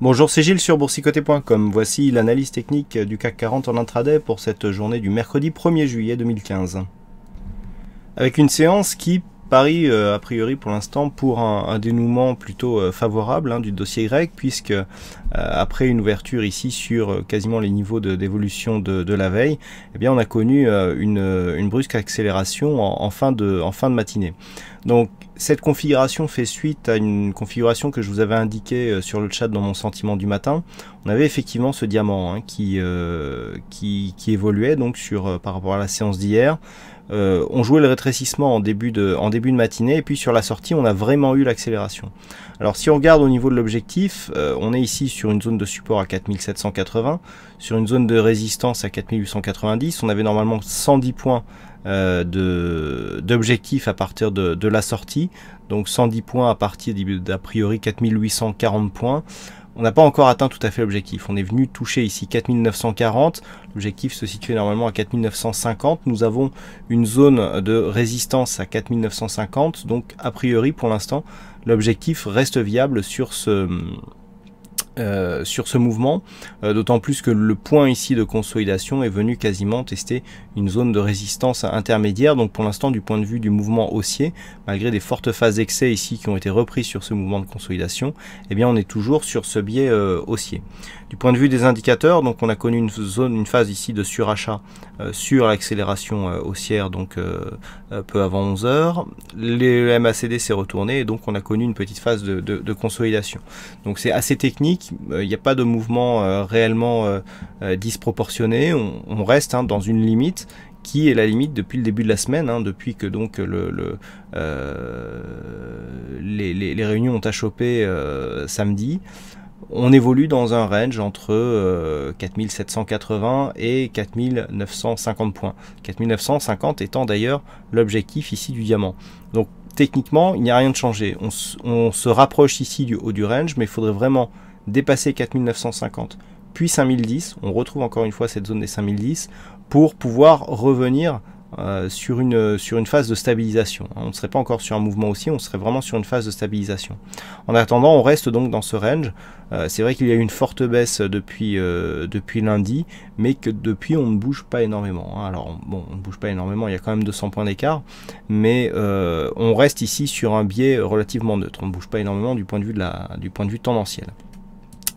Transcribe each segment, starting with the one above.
Bonjour, c'est Gilles sur boursicoté.com. Voici l'analyse technique du CAC 40 en intraday pour cette journée du mercredi 1er juillet 2015. Avec une séance qui parie euh, a priori pour l'instant pour un, dénouement plutôt euh, favorable hein, du dossier grec puisque euh, après une ouverture ici sur quasiment les niveaux d'évolution de, la veille, eh bien on a connu une, brusque accélération en, fin de, en fin de matinée. Donc cette configuration fait suite à une configuration que je vous avais indiquée euh, sur le chat dans mon sentiment du matin. On avait effectivement ce diamant hein, euh, qui, qui, évoluait donc sur, euh, par rapport à la séance d'hier. on jouait le rétrécissement en début, de, en début de matinée et puis sur la sortie on a vraiment eu l'accélération. Alors si on regarde au niveau de l'objectif, on est ici sur une zone de support à 4780, sur une zone de résistance à 4890, on avait normalement 110 points euh, d'objectifs à partir de, de, la sortie. Donc 110 points à partir d'a priori 4840 points. On n'a pas encore atteint tout à fait l'objectif. On est venu toucher ici 4940. L'objectif se situait normalement à 4950. Nous avons une zone de résistance à 4950. Donc a priori pour l'instant l'objectif reste viable sur ce euh, sur ce mouvement, euh, d'autant plus que le point ici de consolidation est venu quasiment tester une zone de résistance intermédiaire, donc pour l'instant du point de vue du mouvement haussier, malgré des fortes phases d'excès ici qui ont été reprises sur ce mouvement de consolidation, eh bien on est toujours sur ce biais euh, haussier. Du point de vue des indicateurs, donc on a connu une zone, une phase ici de surachat sur l'accélération haussière, donc peu avant 11 heures. Le MACD s'est retourné et donc on a connu une petite phase de consolidation. Donc c'est assez technique il n'y euh, a pas de mouvement euh, réellement euh, disproportionné. On, reste hein, dans une limite qui est la limite depuis le début de la semaine, hein, depuis que donc les, réunions ont achoppé samedi. On évolue dans un range entre 4780 et 4950 points. 4950 étant d'ailleurs l'objectif ici du diamant. Donc techniquement, il n'y a rien de changé. on se rapproche ici du haut du range, mais il faudrait vraiment dépasser 4950 puis 5010, on retrouve encore une fois cette zone des 5010 pour pouvoir revenir euh, sur, une, sur une phase de stabilisation. On ne serait pas encore sur un mouvement aussi, on serait vraiment sur une phase de stabilisation. En attendant, on reste donc dans ce range. Euh, c'est vrai qu'il y a eu une forte baisse depuis, euh, depuis lundi, mais que depuis on ne bouge pas énormément. Hein. Alors bon, on ne bouge pas énormément, il y a quand même 200 points d'écart, mais on reste ici sur un biais relativement neutre. On ne bouge pas énormément du point de vue, de du point de vue tendanciel.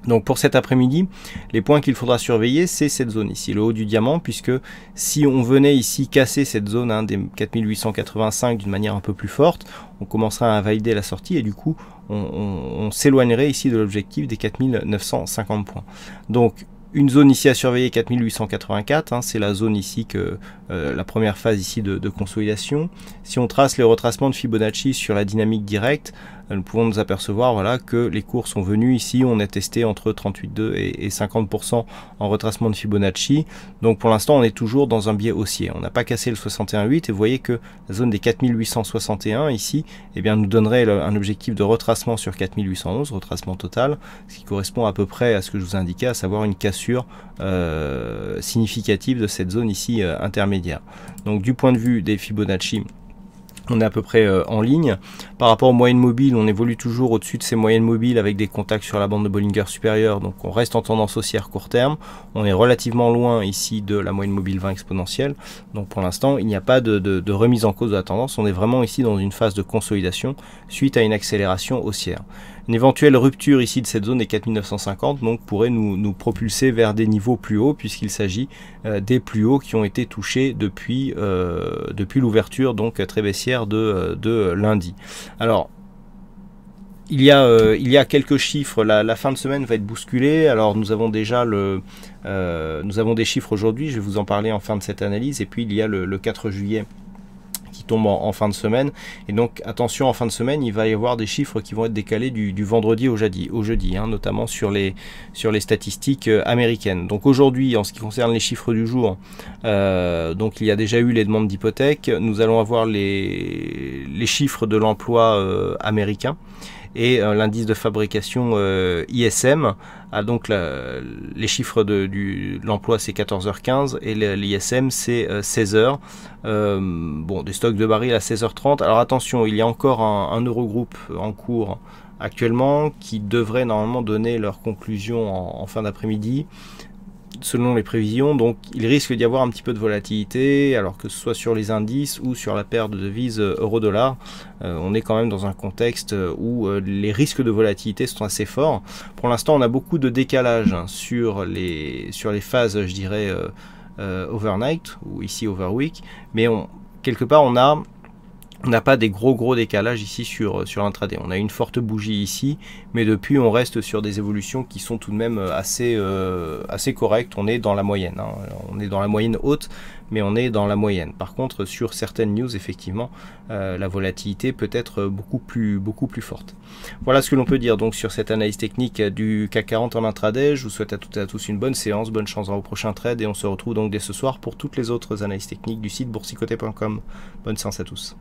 Donc pour cet après-midi, les points qu'il faudra surveiller, c'est cette zone ici, le haut du diamant, puisque si on venait ici casser cette zone hein, des 4885 d'une manière un peu plus forte, on commencera à invalider la sortie et du coup on, s'éloignerait ici de l'objectif des 4950 points. Donc une zone ici à surveiller 4884, hein, c'est la zone ici que euh, la première phase ici de, de, consolidation. Si on trace les retracements de Fibonacci sur la dynamique directe, nous pouvons nous apercevoir voilà, que les cours sont venus ici, on a testé entre 38,2 et 50% en retracement de Fibonacci. Donc pour l'instant, on est toujours dans un biais haussier. On n'a pas cassé le 61,8 et vous voyez que la zone des 4861 ici eh bien, nous donnerait un objectif de retracement sur 4811, retracement total, ce qui correspond à peu près à ce que je vous indiquais, à savoir une cassure euh, significative de cette zone ici euh, intermédiaire. Donc du point de vue des Fibonacci, on est à peu près euh, en ligne. Par rapport aux moyennes mobiles, on évolue toujours au-dessus de ces moyennes mobiles avec des contacts sur la bande de Bollinger supérieure, donc on reste en tendance haussière court terme. On est relativement loin ici de la moyenne mobile 20 exponentielle, donc pour l'instant il n'y a pas de, de, remise en cause de la tendance, on est vraiment ici dans une phase de consolidation suite à une accélération haussière. Une éventuelle rupture ici de cette zone des 4950 donc, pourrait nous, propulser vers des niveaux plus hauts puisqu'il s'agit euh, des plus hauts qui ont été touchés depuis, euh, depuis l'ouverture donc très baissière de, euh, lundi. Alors il y, a, il y a quelques chiffres. La, fin de semaine va être bousculée. Alors nous avons déjà le, nous avons des chiffres aujourd'hui. Je vais vous en parler en fin de cette analyse. Et puis il y a le 4 juillet tombe en, fin de semaine. Et donc attention, en fin de semaine, il va y avoir des chiffres qui vont être décalés du, vendredi au jeudi, au jeudi hein, notamment sur les, sur les statistiques euh, américaines. Donc aujourd'hui, en ce qui concerne les chiffres du jour, euh, donc il y a déjà eu les demandes d'hypothèque, nous allons avoir les, les chiffres de l'emploi euh, américain et euh, l'indice de fabrication euh, ISM a ah, donc les chiffres de, l'emploi c'est 14h15 et l'ISM c'est 16h. Euh, bon, des stocks de barils à 16h30. Alors attention, il y a encore un, Eurogroupe en cours actuellement qui devrait normalement donner leur conclusion en fin d'après-midi selon les prévisions, donc il risque d'y avoir un petit peu de volatilité, alors que ce soit sur les indices ou sur la paire de devises euh, euro-dollar, euh, on est quand même dans un contexte euh, où les risques de volatilité sont assez forts. Pour l'instant, on a beaucoup de décalage hein, sur, les, sur les phases, je dirais, overnight ou ici over mais quelque part, on a on n'a pas des gros gros décalages ici sur, euh, sur l'intraday. On a une forte bougie ici, mais depuis on reste sur des évolutions qui sont tout de même euh, assez, euh, assez correctes. On est dans la moyenne. Hein. On est dans la moyenne haute, mais on est dans la moyenne. Par contre, sur certaines news, effectivement, la volatilité peut être beaucoup plus, beaucoup plus forte. Voilà ce que l'on peut dire donc sur cette analyse technique du CAC 40 en intraday. Je vous souhaite à toutes et à tous une bonne séance, bonne chance dans vos prochains trades et on se retrouve donc dès ce soir pour toutes les autres analyses techniques du site boursicoté.com. Bonne séance à tous.